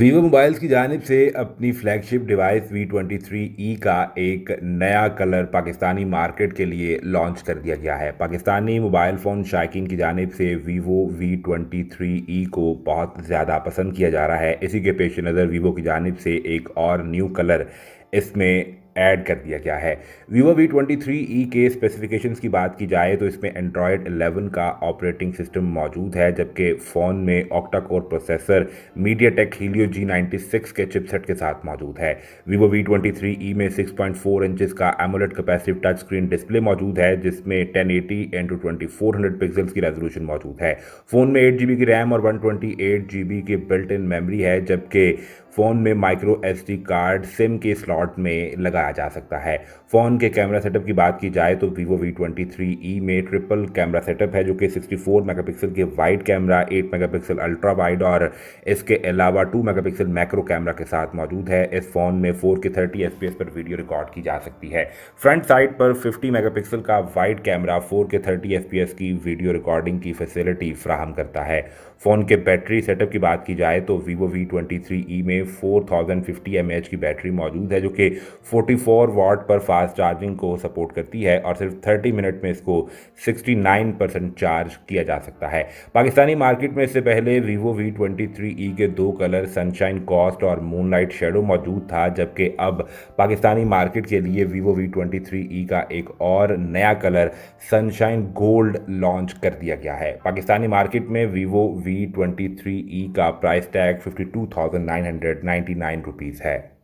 Vivo mobiles की जानब से अपनी flagship device V twenty three E का एक नया कलर पाकिस्तानी मार्केट के लिए लॉन्च कर दिया गया है पाकिस्तानी मोबाइल फ़ोन शायकीन की जानब से Vivo V twenty three E को बहुत ज़्यादा पसंद किया जा रहा है इसी के पेश नज़र वीवो की जानब से एक और न्यू कलर इसमें ऐड कर दिया गया है Vivo V twenty three E के स्पेसिफिकेशन की बात की जाए तो इसमें एंड्रॉयड 11 का ऑपरेटिंग सिस्टम मौजूद है जबकि फ़ोन में octa core processor MediaTek Helio G ninety six के चिपसेट के साथ मौजूद है Vivo V twenty three E में सिक्स पॉइंट फोर इंचज़ का AMOLED capacitive touch screen display मौजूद है जिसमें ten eighty into twenty four hundred pixels की रेजोलूशन मौजूद है फ़ोन में एट जी बी की रैम और one twenty eight G B की बिल्ट इन मेमरी है जबकि फ़ोन में micro S D card SIM के स्लॉट में लगाया कहा जा सकता है फ़ोन के कैमरा सेटअप की बात की जाए तो Vivo V twenty three E में ट्रिपल कैमरा सेटअप है जो कि सिक्सटी फोर मेगा पिक्सल के wide camera eight mega pixel ultra wide और इसके अलावा two mega pixel macro camera के साथ मौजूद है इस फ़ोन में फोर के थर्टी एस पर वीडियो रिकॉर्ड की जा सकती है फ्रंट साइड पर फिफ्टी मेगा पिक्सल का wide camera four K thirty F की वीडियो रिकॉर्डिंग की फैसिलिटी फ्राहम करता है फ़ोन के बैटरी सेटअप की बात की जाए तो Vivo V twenty three E में four thousand fifty M H की बैटरी मौजूद है जो कि फोर्टी 44 वाट पर फास्ट चार्जिंग को सपोर्ट करती है और सिर्फ 30 मिनट में इसको 69 परसेंट चार्ज किया जा सकता है पाकिस्तानी मार्केट में इससे पहले वीवो वी ट्वेंटी के दो कलर सनशाइन कॉस्ट और मूनलाइट शेडो मौजूद था जबकि अब पाकिस्तानी मार्केट के लिए वीवो वी ट्वेंटी का एक और नया कलर सनशाइन गोल्ड लॉन्च कर दिया गया है पाकिस्तानी मार्केट में वीवो वी ट्वेंटी का price tag fifty two thousand nine hundred ninety nine rupees है